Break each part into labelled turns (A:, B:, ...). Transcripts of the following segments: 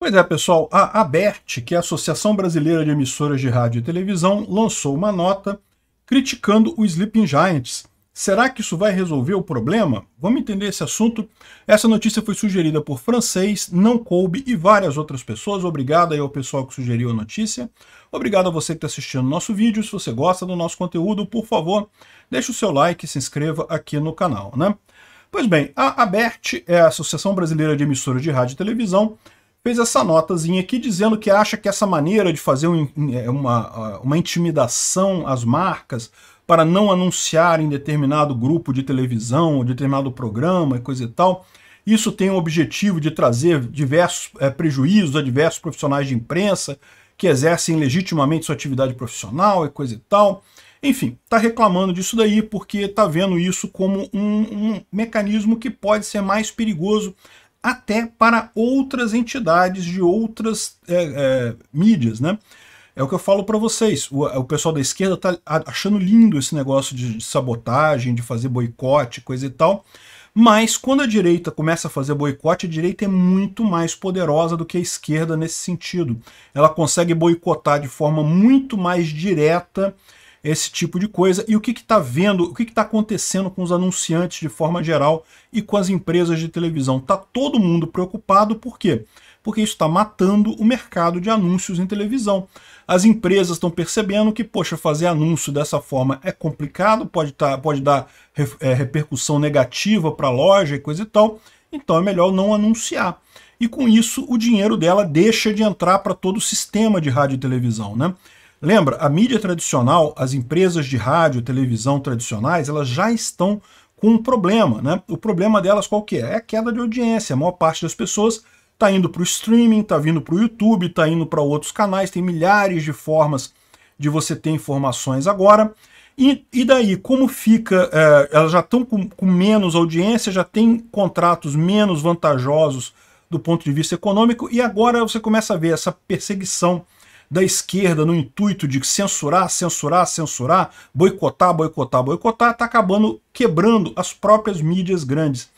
A: Pois é, pessoal, a ABERT, que é a Associação Brasileira de Emissoras de Rádio e Televisão, lançou uma nota criticando o Sleeping Giants. Será que isso vai resolver o problema? Vamos entender esse assunto. Essa notícia foi sugerida por Francês, Não Coube e várias outras pessoas. Obrigado aí ao pessoal que sugeriu a notícia. Obrigado a você que está assistindo nosso vídeo. Se você gosta do nosso conteúdo, por favor, deixe o seu like e se inscreva aqui no canal, né? Pois bem, a ABERT é a Associação Brasileira de Emissoras de Rádio e Televisão, fez essa notazinha aqui dizendo que acha que essa maneira de fazer um, é, uma, uma intimidação às marcas para não anunciar em determinado grupo de televisão, ou determinado programa e coisa e tal, isso tem o objetivo de trazer diversos é, prejuízos a diversos profissionais de imprensa que exercem legitimamente sua atividade profissional e coisa e tal. Enfim, está reclamando disso daí porque está vendo isso como um, um mecanismo que pode ser mais perigoso até para outras entidades de outras é, é, mídias, né? É o que eu falo para vocês. O, o, pessoal da esquerda tá achando lindo esse negócio de, de sabotagem, de fazer boicote, coisa e tal. Mas quando a direita começa a fazer boicote, a direita é muito mais poderosa do que a esquerda nesse sentido. Ela consegue boicotar de forma muito mais direta esse tipo de coisa e o que está vendo, o que está acontecendo com os anunciantes de forma geral e com as empresas de televisão. Está todo mundo preocupado, por quê? Porque isso está matando o mercado de anúncios em televisão. As empresas estão percebendo que, poxa, fazer anúncio dessa forma é complicado, pode, tá, pode dar é, repercussão negativa para a loja e coisa e tal, então é melhor não anunciar e com isso o dinheiro dela deixa de entrar para todo o sistema de rádio e televisão. Né? Lembra, a mídia tradicional, as empresas de rádio, televisão tradicionais, elas já estão com um problema, né? O problema delas qual que é? É a queda de audiência. A maior parte das pessoas está indo para o streaming, está vindo para o YouTube, está indo para outros canais, tem milhares de formas de você ter informações agora. E, e daí, como fica? É, elas já estão com, com menos audiência, já tem contratos menos vantajosos do ponto de vista econômico, e agora você começa a ver essa perseguição da esquerda no intuito de censurar, censurar, censurar, boicotar, boicotar, boicotar, está acabando quebrando as próprias mídias grandes.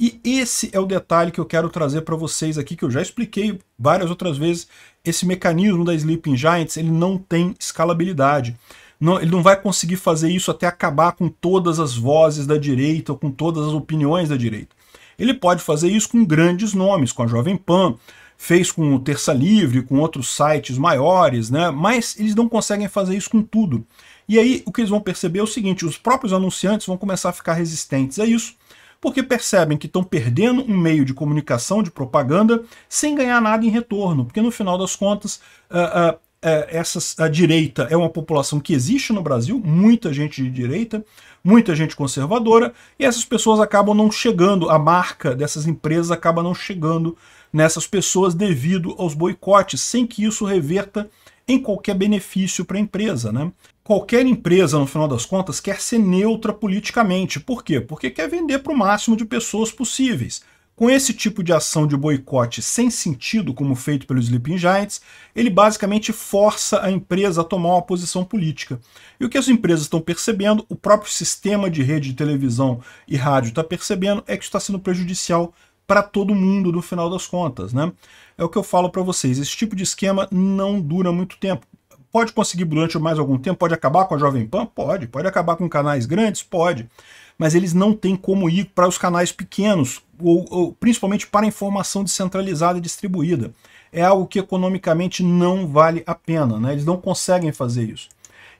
A: E esse é o detalhe que eu quero trazer para vocês aqui, que eu já expliquei várias outras vezes. Esse mecanismo da Sleeping Giants ele não tem escalabilidade. Não, ele não vai conseguir fazer isso até acabar com todas as vozes da direita ou com todas as opiniões da direita. Ele pode fazer isso com grandes nomes, com a Jovem Pan, fez com o Terça Livre, com outros sites maiores, né? mas eles não conseguem fazer isso com tudo. E aí o que eles vão perceber é o seguinte, os próprios anunciantes vão começar a ficar resistentes a isso, porque percebem que estão perdendo um meio de comunicação, de propaganda, sem ganhar nada em retorno, porque no final das contas, uh, uh, essas, a direita é uma população que existe no Brasil, muita gente de direita, muita gente conservadora, e essas pessoas acabam não chegando, a marca dessas empresas acaba não chegando nessas pessoas devido aos boicotes, sem que isso reverta em qualquer benefício para a empresa. Né? Qualquer empresa, no final das contas, quer ser neutra politicamente. Por quê? Porque quer vender para o máximo de pessoas possíveis. Com esse tipo de ação de boicote sem sentido, como feito pelos Sleeping Giants, ele basicamente força a empresa a tomar uma posição política. E o que as empresas estão percebendo, o próprio sistema de rede de televisão e rádio está percebendo, é que está sendo prejudicial para todo mundo no final das contas, né? É o que eu falo para vocês, esse tipo de esquema não dura muito tempo. Pode conseguir durante mais algum tempo, pode acabar com a Jovem Pan? Pode. Pode acabar com canais grandes? Pode. Mas eles não têm como ir para os canais pequenos, ou, ou principalmente para a informação descentralizada e distribuída. É algo que economicamente não vale a pena, né? Eles não conseguem fazer isso.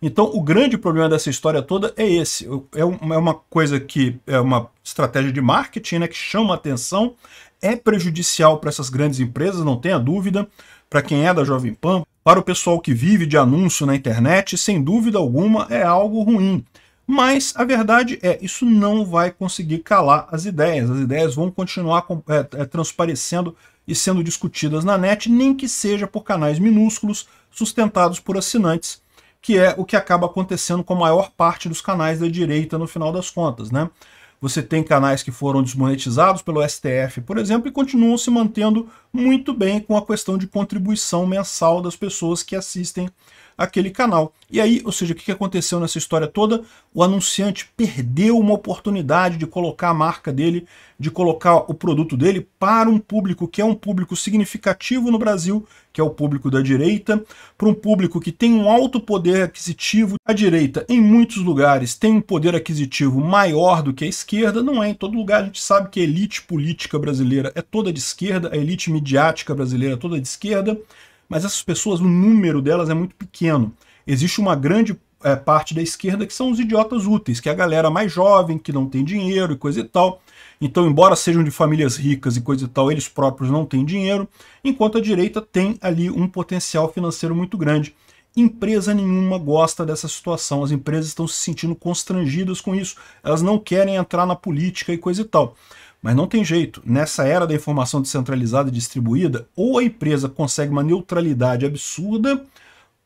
A: Então, o grande problema dessa história toda é esse. É, é uma coisa que é uma estratégia de marketing né, que chama atenção, é prejudicial para essas grandes empresas, não tenha dúvida, para quem é da Jovem Pan, para o pessoal que vive de anúncio na internet, sem dúvida alguma é algo ruim. Mas a verdade é, isso não vai conseguir calar as ideias. As ideias vão continuar é, é, transparecendo e sendo discutidas na net, nem que seja por canais minúsculos sustentados por assinantes que é o que acaba acontecendo com a maior parte dos canais da direita no final das contas, né? Você tem canais que foram desmonetizados pelo STF, por exemplo, e continuam se mantendo muito bem com a questão de contribuição mensal das pessoas que assistem aquele canal. E aí, ou seja, o que aconteceu nessa história toda? O anunciante perdeu uma oportunidade de colocar a marca dele, de colocar o produto dele para um público que é um público significativo no Brasil, que é o público da direita, para um público que tem um alto poder aquisitivo. A direita, em muitos lugares, tem um poder aquisitivo maior do que a esquerda, não é em todo lugar. A gente sabe que a elite política brasileira é toda de esquerda, a elite midiática brasileira é toda de esquerda. Mas essas pessoas, o número delas é muito pequeno. Existe uma grande é, parte da esquerda que são os idiotas úteis, que é a galera mais jovem, que não tem dinheiro e coisa e tal. Então, embora sejam de famílias ricas e coisa e tal, eles próprios não têm dinheiro, enquanto a direita tem ali um potencial financeiro muito grande. Empresa nenhuma gosta dessa situação, as empresas estão se sentindo constrangidas com isso, elas não querem entrar na política e coisa e tal. Mas não tem jeito, nessa era da informação descentralizada e distribuída, ou a empresa consegue uma neutralidade absurda,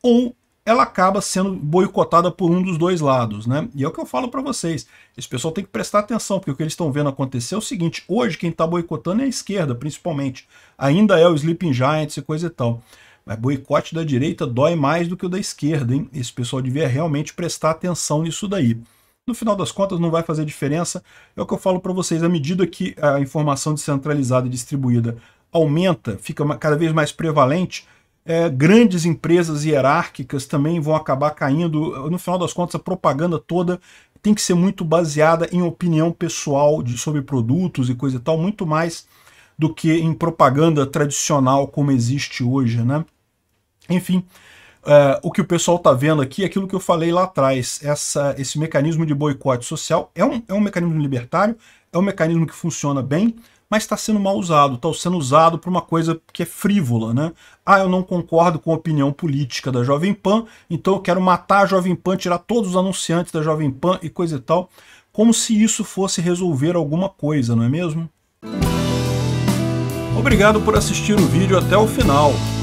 A: ou ela acaba sendo boicotada por um dos dois lados, né? E é o que eu falo para vocês. Esse pessoal tem que prestar atenção, porque o que eles estão vendo acontecer é o seguinte, hoje quem está boicotando é a esquerda, principalmente. Ainda é o Sleeping Giants e coisa e tal. Mas boicote da direita dói mais do que o da esquerda, hein? Esse pessoal devia realmente prestar atenção nisso daí no final das contas não vai fazer diferença. É o que eu falo para vocês, à medida que a informação descentralizada e distribuída aumenta, fica cada vez mais prevalente, é, grandes empresas hierárquicas também vão acabar caindo. No final das contas, a propaganda toda tem que ser muito baseada em opinião pessoal de, sobre produtos e coisa e tal, muito mais do que em propaganda tradicional como existe hoje, né? Enfim, Uh, o que o pessoal está vendo aqui é aquilo que eu falei lá atrás. Essa, esse mecanismo de boicote social é um, é um mecanismo libertário, é um mecanismo que funciona bem, mas está sendo mal usado, está sendo usado para uma coisa que é frívola. Né? Ah, eu não concordo com a opinião política da Jovem Pan, então eu quero matar a Jovem Pan, tirar todos os anunciantes da Jovem Pan e coisa e tal. Como se isso fosse resolver alguma coisa, não é mesmo? Obrigado por assistir o vídeo até o final.